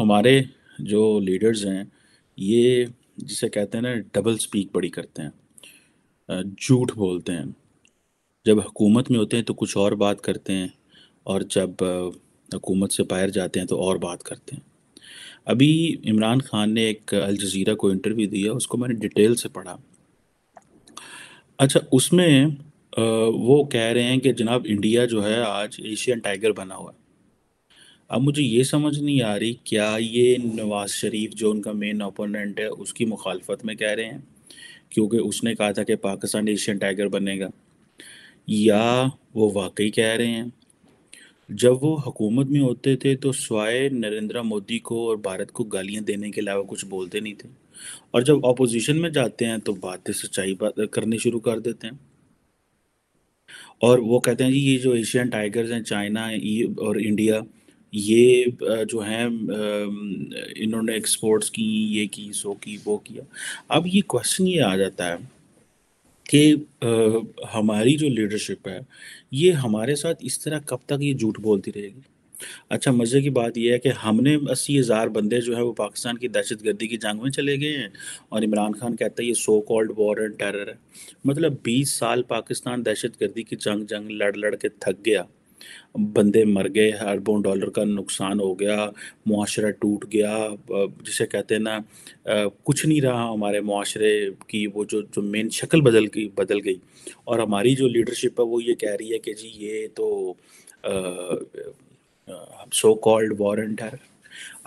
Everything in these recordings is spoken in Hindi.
हमारे जो लीडर्स हैं ये जिसे कहते हैं ना डबल स्पीक बड़ी करते हैं झूठ बोलते हैं जब हुकूमत में होते हैं तो कुछ और बात करते हैं और जब हुकूमत से बाहर जाते हैं तो और बात करते हैं अभी इमरान खान ने एक अल जजीरा को इंटरव्यू दिया उसको मैंने डिटेल से पढ़ा अच्छा उसमें वो कह रहे हैं कि जनाब इंडिया जो है आज एशियन टाइगर बना हुआ है अब मुझे ये समझ नहीं आ रही क्या ये नवाज शरीफ जो उनका मेन ओपोनेंट है उसकी मुखालफत में कह रहे हैं क्योंकि उसने कहा था कि पाकिस्तान एशियन टाइगर बनेगा या वो वाकई कह रहे हैं जब वो हुकूमत में होते थे तो स्वाए नरेंद्र मोदी को और भारत को गालियां देने के अलावा कुछ बोलते नहीं थे और जब अपोजिशन में जाते हैं तो बातें सच्चाई बात करनी शुरू कर देते हैं और वो कहते हैं जी ये जो एशियन टाइगर्स हैं चाइना और इंडिया ये जो है इन्होंने एक्सपोर्ट्स की ये की सो की वो किया अब ये क्वेश्चन ये आ जाता है कि हमारी जो लीडरशिप है ये हमारे साथ इस तरह कब तक ये झूठ बोलती रहेगी अच्छा मज़े की बात यह है कि हमने अस्सी हज़ार बंदे जो है वो पाकिस्तान की दहशत गर्दी की जंग में चले गए हैं और इमरान खान कहता है ये so called war and terror है मतलब बीस साल पाकिस्तान दहशत गर्दी की जंग जंग लड़ लड़ के थक गया बंदे मर गए अरबों डॉलर का नुकसान हो गया माशरा टूट गया जिसे कहते हैं ना कुछ नहीं रहा हमारे माशरे की वो जो जो मेन शक्ल बदल गई बदल गई और हमारी जो लीडरशिप है वो ये कह रही है कि जी ये तो सो कॉल्ड वॉरेंट है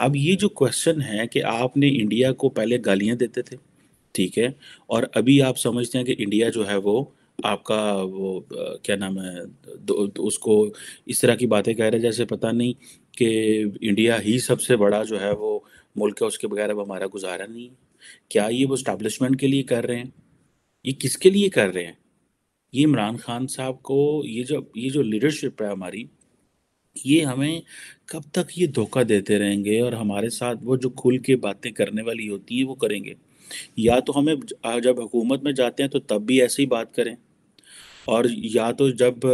अब ये जो क्वेश्चन है कि आपने इंडिया को पहले गालियां देते थे ठीक है और अभी आप समझते हैं कि इंडिया जो है वो आपका वो क्या नाम है उसको इस तरह की बातें कह रहे जैसे पता नहीं कि इंडिया ही सबसे बड़ा जो है वो मुल्क है उसके बगैर अब हमारा गुजारा नहीं है क्या ये वो स्टैब्लिशमेंट के लिए कर रहे हैं ये किसके लिए कर रहे हैं ये इमरान खान साहब को ये जो ये जो लीडरशिप है हमारी ये हमें कब तक ये धोखा देते रहेंगे और हमारे साथ वो जो खुल के बातें करने वाली होती हैं वो करेंगे या तो हमें जब हुकूमत में जाते हैं तो तब भी ऐसे ही बात करें और या तो जब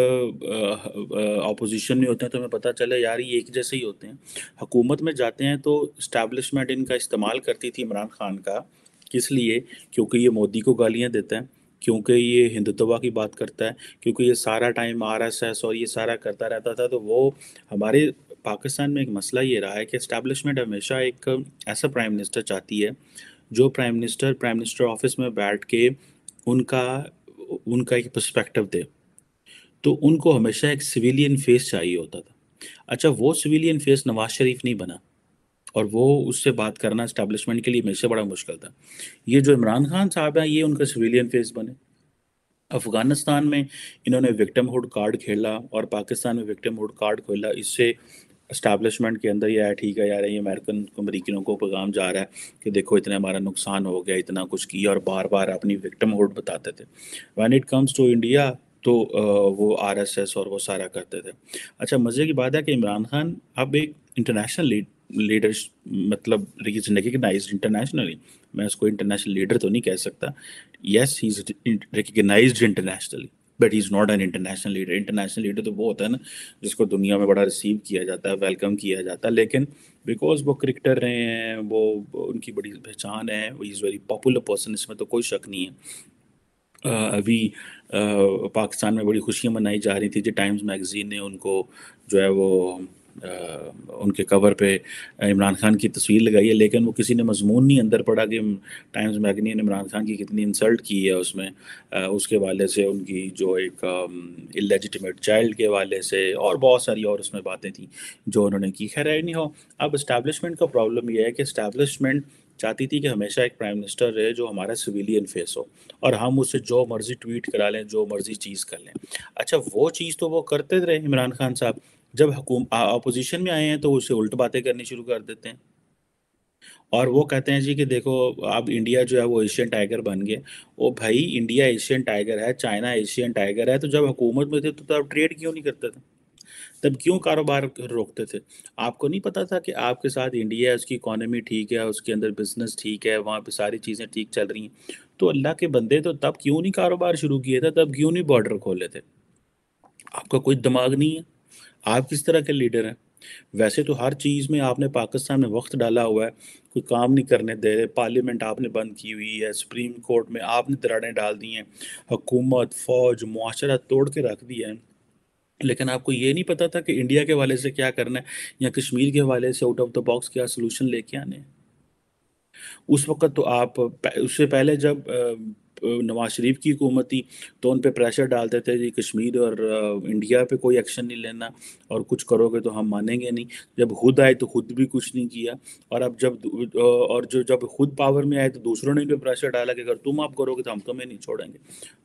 अपोजिशन में होते हैं तो हमें पता चले यार ये एक जैसे ही होते हैं हुकूमत में जाते हैं तो इस्टेब्लिशमेंट इनका इस्तेमाल करती थी इमरान खान का किस लिए क्योंकि ये मोदी को गालियाँ देता है क्योंकि ये हिंदुत्वा की बात करता है क्योंकि ये सारा टाइम आर एस एस और ये सारा करता रहता था तो वो हमारे पाकिस्तान में एक मसला ये रहा है कि इस्टेब्लिशमेंट हमेशा एक ऐसा प्राइम मिनिस्टर चाहती है जो prime minister prime minister office में बैठ के उनका उनका एक पर्सपेक्टिव दे तो उनको हमेशा एक सिविलियन फेस चाहिए होता था अच्छा वो सिविलियन फेस नवाज शरीफ नहीं बना और वो उससे बात करना इस्टेब्लिशमेंट के लिए हमेशा बड़ा मुश्किल था ये जो इमरान खान साहब हैं ये उनका सिविलियन फेस बने अफ़गानिस्तान में इन्होंने विक्टम हुड कार्ड खेला और पाकिस्तान में विक्टम हुड कार्ड खेला इससे इस्टेब्लिशमेंट के अंदर यह ठीक है यार ये अमेरिकन अमरीकियों को पैगाम जा रहा है कि देखो इतना हमारा नुकसान हो गया इतना कुछ किया और बार बार अपनी विक्टम होड बताते थे when it comes to India तो वो आर एस एस और वो सारा करते थे अच्छा मज़े की बात है कि इमरान खान अब एक इंटरनेशनल लीड लीडर मतलब रिकगनाइज इंटरनेशनली मैं उसको इंटरनेशनल लीडर तो नहीं कह सकता yes he is recognize internationally but is not an international leader international leader तो वो होता है ना जिसको दुनिया में बड़ा रिसीव किया जाता है वेलकम किया जाता है लेकिन बिकॉज वो क्रिकेटर रहे हैं वो उनकी बड़ी पहचान है वो इज़ वेरी पॉपुलर पर्सन इसमें तो कोई शक नहीं है अभी पाकिस्तान में बड़ी खुशियाँ मनाई जा रही थी जो टाइम्स मैगज़ीन ने उनको जो है वो उनके कवर पे इमरान खान की तस्वीर लगाई है लेकिन वो किसी ने मजमून नहीं अंदर पढ़ा कि टाइम्स मैगनी ने इमरान खान की कितनी इंसल्ट की है उसमें उसके वाले से उनकी जो एक इलेजिटमेट चाइल्ड के वाले से और बहुत सारी और उसमें बातें थी जो उन्होंने की खैर नहीं हो अब इस्टेबलिशमेंट का प्रॉब्लम यह है कि इस्टेबलिशमेंट चाहती थी कि हमेशा एक प्राइम मिनिस्टर रहे जो हमारा सिविलियन फेस हो और हम उससे जो मर्ज़ी ट्वीट करा लें जो मर्ज़ी चीज़ कर लें अच्छा वो चीज़ तो वो करते रहे इमरान खान साहब जब अपोजिशन में आए हैं तो उसे उल्ट बातें करनी शुरू कर देते हैं और वो कहते हैं जी कि देखो अब इंडिया जो है वो एशियन टाइगर बन गए ओ भाई इंडिया एशियन टाइगर है चाइना एशियन टाइगर है तो जब हुकूमत में थे तो तब ट्रेड क्यों नहीं करते थे तब क्यों कारोबार रोकते थे आपको नहीं पता था कि आपके साथ इंडिया है उसकी इकोनॉमी ठीक है उसके अंदर बिजनेस ठीक है वहाँ पर सारी चीज़ें ठीक चल रही हैं तो अल्लाह के बंदे तो तब क्यों नहीं कारोबार शुरू किए थे तब क्यों नहीं बॉर्डर खोले थे आपका कोई दिमाग नहीं है आप किस तरह के लीडर हैं वैसे तो हर चीज़ में आपने पाकिस्तान में वक्त डाला हुआ है कोई काम नहीं करने दे रहे पार्लियामेंट आपने बंद की हुई है सुप्रीम कोर्ट में आपने दराड़ें डाल दी हैं हुकूमत फ़ौज माशरा तोड़ के रख दिया है लेकिन आपको ये नहीं पता था कि इंडिया के वाले से क्या करना है या कश्मीर के वाले से आउट ऑफ द बॉक्स क्या सोल्यूशन लेके आने उस वक्त तो आप उससे पहले जब नवाज शरीफ की हुकूमत थी तो उन पर प्रेशर डालते थे जी कश्मीर और इंडिया पे कोई एक्शन नहीं लेना और कुछ करोगे तो हम मानेंगे नहीं जब खुद आए तो खुद भी कुछ नहीं किया और अब जब और जो जब खुद पावर में आए तो दूसरों ने भी प्रेशर डाला कि अगर तुम आप करोगे तो हम तुम्हें नहीं छोड़ेंगे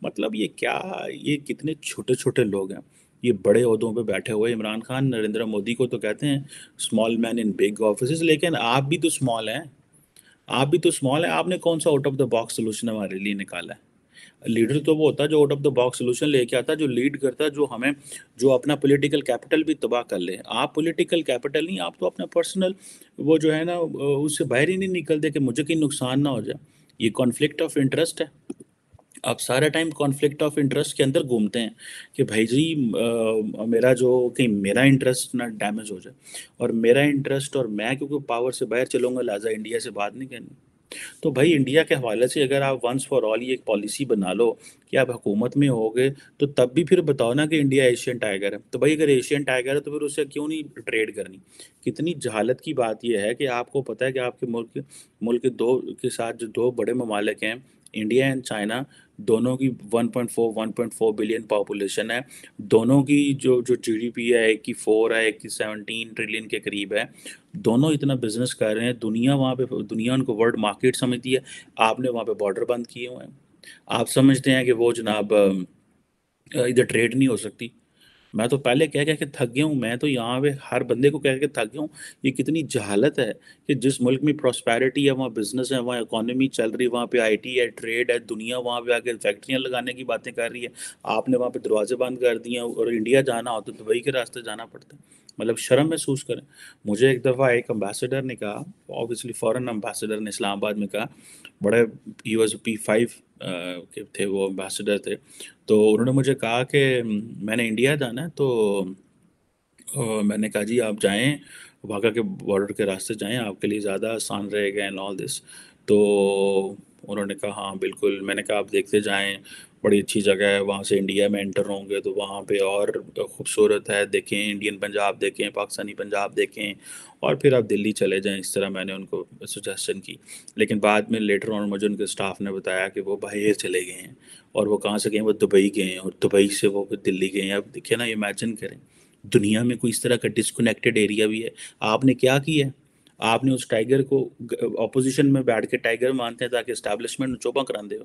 मतलब ये क्या ये कितने छोटे छोटे लोग हैं ये बड़े अहदों पे बैठे हुए इमरान खान नरेंद्र मोदी को तो कहते हैं small man in big office लेकिन आप भी तो स्मॉल हैं आप भी तो स्मॉल है आपने कौन सा out of the box solution हमारे लिए निकाला है लीडर तो वो होता है जो out of the box solution लेके आता है जो लीड करता है जो हमें जो अपना पॉलिटिकल कैपिटल भी तबाह कर ले आप पॉलिटिकल कैपिटल नहीं आप तो अपना पर्सनल वो जो है ना उससे बाहर ही नहीं निकलते कि मुझे कहीं नुकसान ना हो जाए ये कॉन्फ्लिक्ट ऑफ इंटरेस्ट है आप सारा टाइम कॉन्फ्लिक्ट ऑफ इंटरेस्ट के अंदर घूमते हैं कि भाई जी आ, मेरा जो कहीं मेरा इंटरेस्ट ना डैमेज हो जाए और मेरा इंटरेस्ट और मैं क्योंकि पावर से बाहर चलूँगा लिहाजा इंडिया से बात नहीं करनी तो भाई इंडिया के हवाले से अगर आप वंस फॉर ऑल ये एक पॉलिसी बना लो कि आप हुकूमत में हो गए तो तब भी फिर बताओ ना कि इंडिया एशियन टाइगर है तो भाई अगर एशियन टाइगर है तो फिर उससे क्यों नहीं ट्रेड करनी कितनी जहालत की बात यह है कि आपको पता है कि आपके मुल्क मुल्क दो के साथ जो दो बड़े ममालिक हैं इंडिया एंड चाइना दोनों की 1.4 1.4 बिलियन पॉपुलेशन है दोनों की जो जो जीडीपी है एक की फोर है एक की सेवनटीन ट्रिलियन के करीब है दोनों इतना बिजनेस कर रहे हैं दुनिया वहाँ पे दुनिया उनको वर्ल्ड मार्केट समझती है आपने वहाँ पे बॉर्डर बंद किए हुए हैं आप समझते हैं कि वो जनाब इधर ट्रेड नहीं हो सकती मैं तो पहले कह कह के थक गया हूँ मैं तो यहाँ पे हर बंदे को कह के थक गया हूँ ये कितनी जहालत है कि जिस मुल्क में प्रॉस्पैरिटी है वहाँ बिजनेस है वहाँ इकोनॉमी चल रही है वहाँ पे आईटी है ट्रेड है दुनिया वहाँ पे आके फैक्ट्रियाँ लगाने की बातें कर रही है आपने वहाँ पे दरवाजे बंद कर दिए और इंडिया जाना हो तो दुबई के रास्ते जाना पड़ता है मतलब शर्म महसूस करें मुझे एक दफ़ा एक अम्बेसडर ने कहा ऑब्वियसली फ़ॉरन अम्बेसडर ने इस्लामाबाद में कहा बड़े यू वॉज पी फाइव के थे वो एम्बेसडर थे तो उन्होंने मुझे कहा कि मैंने इंडिया जाना है तो मैंने कहा जी आप जाएं वाघा के बॉर्डर के रास्ते जाएं आपके लिए ज़्यादा आसान रहेगा एंड ऑल दिस तो उन्होंने कहा हाँ बिल्कुल मैंने कहा आप देखते जाएँ बड़ी अच्छी जगह है वहाँ से इंडिया में एंटर होंगे तो वहाँ पे और खूबसूरत है देखें इंडियन पंजाब देखें पाकिस्तानी पंजाब देखें और फिर आप दिल्ली चले जाएं इस तरह मैंने उनको सजेशन की लेकिन बाद में लेटर ऑन मुझे उनके स्टाफ ने बताया कि वो बाहर चले गए हैं और वो कहाँ से गए वो दुबई गए हैं और दुबई से वो दिल्ली गए हैं अब देखिए ना इमेजिन करें दुनिया में कोई इस तरह का डिसकनेक्टेड एरिया भी है आपने क्या किया है आपने उस टाइगर को अपोजिशन में बैठ के टाइगर मानते हैं ताकि इस्टेब्लिशमेंट चौपा करा दे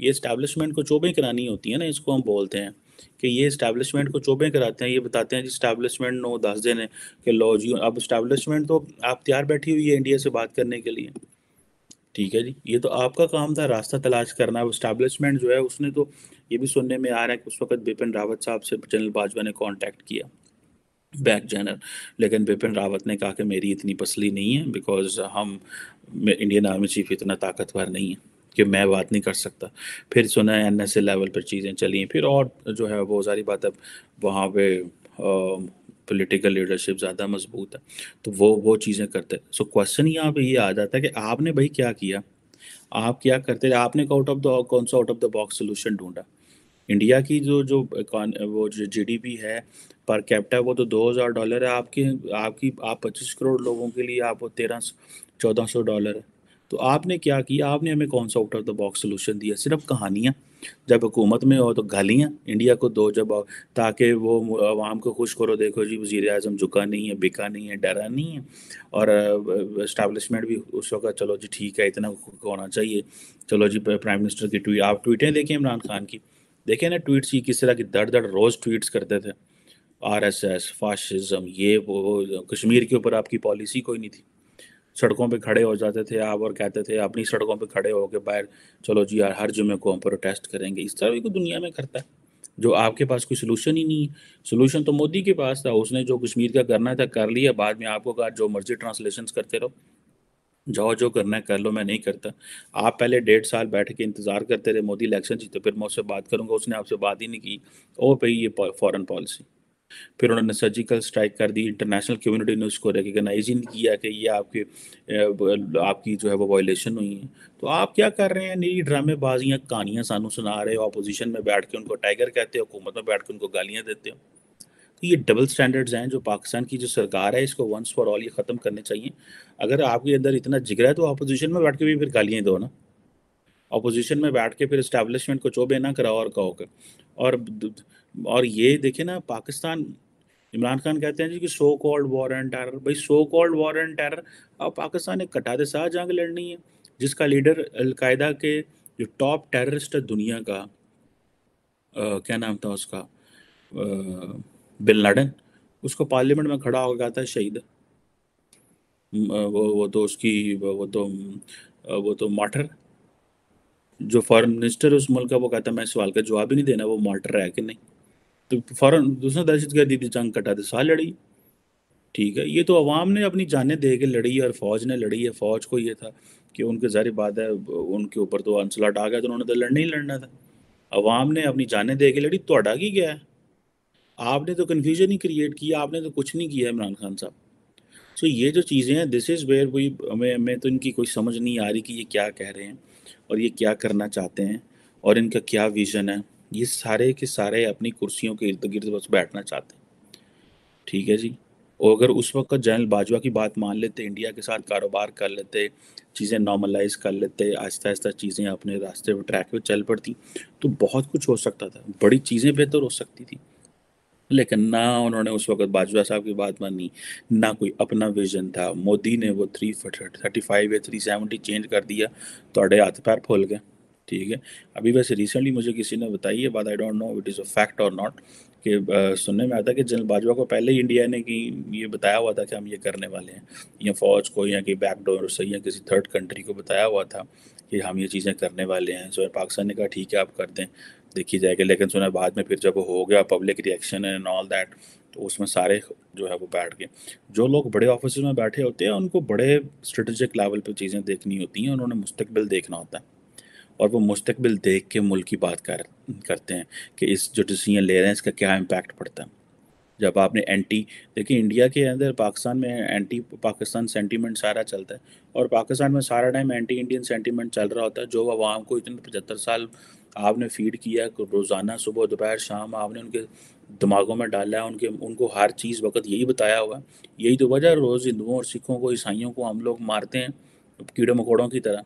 ये इस्टेब्लिशमेंट को चोबें करानी होती है ना इसको हम बोलते हैं कि ये इस्टेब्लिशमेंट को चोबें कराते हैं ये बताते हैं जी इस्टेब्लिशमेंट नो दस दिन है कि लो जी अब इस्टेब्लिशमेंट तो आप तैयार बैठी हुई है इंडिया से बात करने के लिए ठीक है जी ये तो आपका काम था रास्ता तलाश करना अब इस्टेब्लिशमेंट जो है उसने तो ये भी सुनने में आ रहा है कि उस वक्त बिपिन रावत साहब से जनरल बाजवा ने कॉन्टैक्ट किया बैक जनरल लेकिन बिपिन रावत ने कहा कि मेरी इतनी पसली नहीं है बिकॉज हम इंडियन आर्मी चीफ इतना ताकतवर नहीं है कि मैं बात नहीं कर सकता फिर सुना एन एस लेवल पर चीज़ें चली फिर और जो है वो सारी बात अब वहाँ पे पॉलिटिकल लीडरशिप ज़्यादा मजबूत है तो वो वो चीज़ें करते सो क्वेश्चन यहाँ पे ये आ जाता है कि आपने भाई क्या किया आप क्या करते थे आपने आउट ऑफ द कौन सा out of the box solution ढूंढा इंडिया की जो जो वो जो पी है पर कैपिटा वो तो 2000 डॉलर है आपके आपकी आप 25 करोड़ लोगों के लिए आप वो तेरह चौदह सौ डॉलर है तो आपने क्या किया आपने हमें कौन सा out of the box solution दिया सिर्फ कहानियाँ जब हुकूमत में हो तो गालियाँ इंडिया को दो जब ताकि वो आवाम को खुश करो देखो जी वज़ी अजम झुका नहीं है बिका नहीं है डरा नहीं है और इस्टबलिशमेंट भी उस वक्त चलो जी ठीक है इतना होना चाहिए चलो जी प्राइम मिनिस्टर की ट्वीट आप ट्वीटें देखें इमरान खान की देखें ना ट्वीट्स की किस तरह की दर दर रोज़ ट्वीट्स करते थे आर एस एस फाशिज़म ये वो कश्मीर के ऊपर आपकी पॉलिसी कोई नहीं थी सड़कों पे खड़े हो जाते थे आप और कहते थे अपनी सड़कों पे खड़े होकर बाहर चलो जी यार हर जुमे को हम प्रोटेस्ट करेंगे इस तरह भी कोई दुनिया में करता है जो आपके पास कोई सोलूशन ही नहीं है सोलूशन तो मोदी के पास था उसने जो कश्मीर का करना था कर लिया बाद में आपको कहा जो मर्जी ट्रांसलेशन करते रहो जाओ जो करना है कर लो मैं नहीं करता आप पहले डेढ़ साल बैठ के इंतज़ार करते रहे मोदी इलेक्शन जीते फिर मैं उससे बात करूंगा उसने आपसे बात ही नहीं की और भाई ये फॉरेन पॉलिसी फिर उन्होंने सर्जिकल स्ट्राइक कर दी इंटरनेशनल कम्युनिटी ने उसको रिकगनाइज ही नहीं किया कि ये आपके आपकी जो है वो वायलेशन हुई है तो आप क्या कर रहे हैं नई ड्रामेबाजियाँ कहानियाँ सानू सुना रहे हो अपोजिशन में बैठ के उनको टाइगर कहते हो हुकूमत में बैठ के उनको गालियाँ देते हो तो ये डबल स्टैंडर्ड्स हैं जो पाकिस्तान की जो सरकार है इसको वंस फॉर ऑल ये ख़त्म करने चाहिए अगर आपके अंदर इतना जिगरा है तो अपोजिशन में बैठ के भी फिर गालियाँ दो ना अपोजिशन में बैठ के फिर इस्टेब्लिशमेंट को चोबे ना कराओ और कहो कर और और ये देखे ना पाकिस्तान इमरान खान कहते हैं जी कि so called war and terror भाई so called war and terror अब पाकिस्तान एक कटार साथ जंग लड़नी है जिसका लीडर अलकायदा के जो टॉप टेररिस्ट है दुनिया का आ, क्या नाम था उसका आ, लडन लाडन उसको पार्लियामेंट में खड़ा होकर कहता है शहीद वो वो तो उसकी वो तो वो तो मार्टर तो जो फॉरेन मिनिस्टर उस मुल्क का वो कहता है मैं सवाल का जवाब ही नहीं देना वो मार्टर है कि नहीं तो फ़ौरन दूसरा दहशत गर्दी थी जंग कटा था साल लड़ी ठीक है ये तो अवाम ने अपनी जानें दे के लड़ी और फौज ने लड़ी है फौज को ये था कि उनके जहर बात है उनके ऊपर तो अंसलाट आ गया तो उन्होंने तो लड़ना ही लड़ना था अवाम ने अपनी जानें दे के लड़ी थोड़ा की गया है आपने तो कन्फ्यूजन ही क्रिएट किया आपने तो कुछ नहीं किया इमरान खान साहब सो ये जो चीज़ें हैं दिस इज़ वेयर वी हमें हमें तो इनकी कोई समझ नहीं आ रही कि ये क्या कह रहे हैं और ये क्या करना चाहते हैं और इनका क्या विज़न है ये सारे के सारे अपनी कुर्सियों के इर्द गिर्द बस बैठना चाहते हैं ठीक है जी और अगर उस वक्त जनरल बाजवा की बात मान लेते इंडिया के साथ कारोबार कर लेते चीज़ें नॉर्मलाइज कर लेते आहिस्ता आहिस्ता चीज़ें अपने रास्ते पर ट्रैक पर चल पड़ती तो बहुत कुछ हो सकता था बड़ी चीज़ें बेहतर हो सकती थी लेकिन ना उन्होंने उस वक्त बाजवा साहब की बात मानी ना कोई अपना विजन था मोदी ने वो थ्री थर्टी फाइव या थ्री सेवेंटी चेंज कर दिया तो हाथ पैर फूल गए ठीक है अभी वैसे रिसेंटली मुझे किसी ने बताई है बात I don't know it is a fact और नॉट कि सुनने में आता है कि जनरल बाजवा को पहले ही इंडिया ने कि ये बताया हुआ था कि हम ये करने वाले हैं या फौज को या कि बैकडोर से या किसी थर्ड कंट्री को बताया हुआ था कि हम ये चीज़ें करने वाले हैं सो तो पाकिस्तान ने कहा ठीक है आप कर दें देखी जाएगी लेकिन सुना बाद में फिर जब हो गया public reaction and all that तो उसमें सारे जो है वो बैठ गए जो लोग बड़े ऑफिस में बैठे होते हैं उनको बड़े स्ट्रेटजिक लेवल पर चीज़ें देखनी होती हैं उन्होंने मुस्तबिल देखना होता है और वो मुस्तबिल देख के मुल्क की बात कर करते हैं कि इस जो डिसीजन ले रहे हैं इसका क्या इम्पैक्ट पड़ता है जब आपने एंटी देखिए इंडिया के अंदर पाकिस्तान में एंटी पाकिस्तान सेंटीमेंट सारा चलता है और पाकिस्तान में सारा टाइम एंटी इंडियन सेंटीमेंट चल रहा होता है जो आवाम को इतने पचहत्तर साल आपने फीड किया रोज़ाना सुबह दोपहर शाम आपने उनके दिमागों में डाला है उनके उनको हर चीज़ वक्त यही बताया हुआ यही तो वजह रोज़ हिंदुओं और सिखों को ईसाइयों को हम लोग मारते हैं कीड़े मकोड़ों की तरह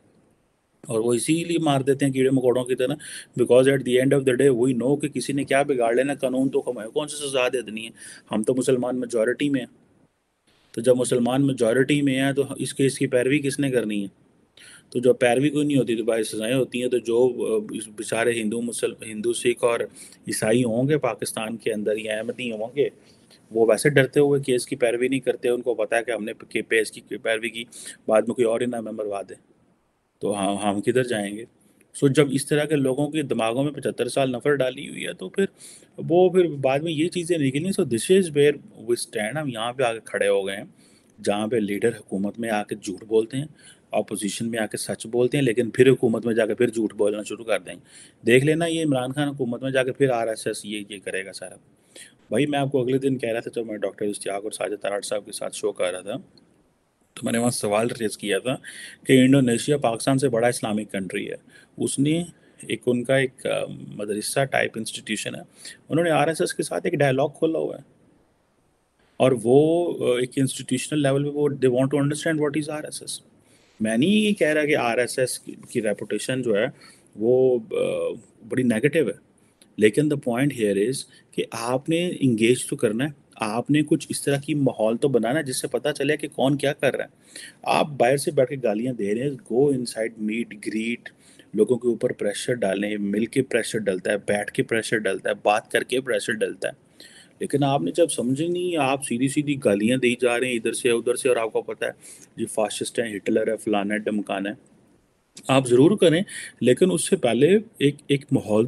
और वो इसीलिए मार देते हैं कीड़े मकोड़ों की तरह because at the end of the day वही नो कि किसी ने क्या बिगाड़ लेना कानून तो कमाए कौन सी सजा दे देनी है हम तो मुसलमान मेजोरिटी में हैं तो जब मुसलमान मेजोरिटी में हैं तो इस केस की पैरवी किसने करनी है तो जो पैरवी कोई नहीं होती तो भाई सजाएँ होती हैं तो जो बेचारे हिंदू मुसल हिंदू सिख और ईसाई होंगे पाकिस्तान के अंदर या अहमदी होंगे वो वैसे डरते हुए केस की पैरवी नहीं करते उनको पता है कि हमने केस की पैरवी की बाद में कोई और ही ना मेम्बर वादे तो हम हम किधर जाएंगे सो so, जब इस तरह के लोगों के दिमागों में पचहत्तर साल नफरत डाली हुई है तो फिर वो फिर बाद में ये चीज़ें निकली so this is where we stand हम यहाँ पे आके खड़े हो गए हैं जहाँ पे लीडर हुकूमत में आके झूठ बोलते हैं अपोजिशन में आके सच बोलते हैं लेकिन फिर हुकूमत में जाकर फिर झूठ बोलना शुरू कर देंगे देख लेना ये इमरान खान हुकूमत में जाकर फिर आर एस एस ये ये करेगा सारा भाई मैं आपको अगले दिन कह रहा था जब मैं डॉक्टर इश्तियाक और साजिद तराट साहब के साथ शो कर रहा था तो मैंने वहाँ सवाल रेज किया था कि इंडोनेशिया पाकिस्तान से बड़ा इस्लामिक कंट्री है उसने एक उनका एक मदरसा टाइप इंस्टीट्यूशन है उन्होंने आर के साथ एक डायलॉग खोला हुआ है और वो एक इंस्टीट्यूशनल लेवल पे वो they want to understand what is RSS मैं नहीं ये कह रहा कि आरएसएस की, की रेपुटेशन जो है वो बड़ी नेगेटिव है लेकिन द पॉइंट हेयर इज़ कि आपने इंगेज तो करना है आपने कुछ इस तरह की माहौल तो बनाना जिससे पता चले कि कौन क्या कर रहा है आप बाहर से बैठ के गालियाँ दे रहे हैं go inside meet greet लोगों के ऊपर प्रेशर डालें मिल के प्रेशर डलता है बैठ के प्रेशर डलता है बात करके प्रेशर डलता है लेकिन आपने जब समझे नहीं आप सीधी सीधी गालियाँ दी जा रहे हैं इधर से उधर से और आपको पता है जी फासिस्ट है हिटलर है फलाना है डमकाना है आप ज़रूर करें लेकिन उससे पहले एक एक माहौल तो